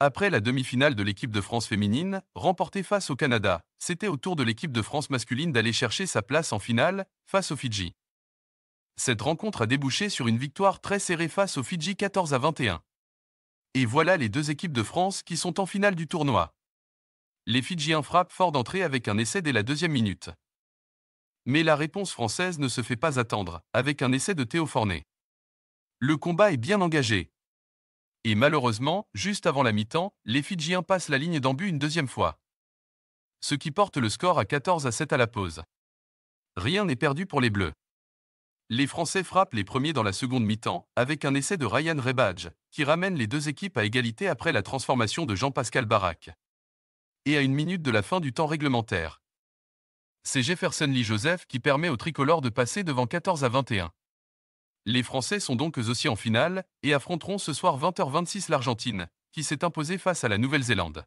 Après la demi-finale de l'équipe de France féminine, remportée face au Canada, c'était au tour de l'équipe de France masculine d'aller chercher sa place en finale, face aux Fidji. Cette rencontre a débouché sur une victoire très serrée face aux Fidji 14 à 21. Et voilà les deux équipes de France qui sont en finale du tournoi. Les Fidjiens frappent fort d'entrée avec un essai dès la deuxième minute. Mais la réponse française ne se fait pas attendre, avec un essai de Théo Le combat est bien engagé, et malheureusement, juste avant la mi-temps, les Fidjiens passent la ligne den une deuxième fois. Ce qui porte le score à 14 à 7 à la pause. Rien n'est perdu pour les Bleus. Les Français frappent les premiers dans la seconde mi-temps, avec un essai de Ryan Rebadge, qui ramène les deux équipes à égalité après la transformation de Jean-Pascal Barak. Et à une minute de la fin du temps réglementaire. C'est Jefferson Lee Joseph qui permet aux tricolores de passer devant 14 à 21. Les Français sont donc eux aussi en finale et affronteront ce soir 20h26 l'Argentine, qui s'est imposée face à la Nouvelle-Zélande.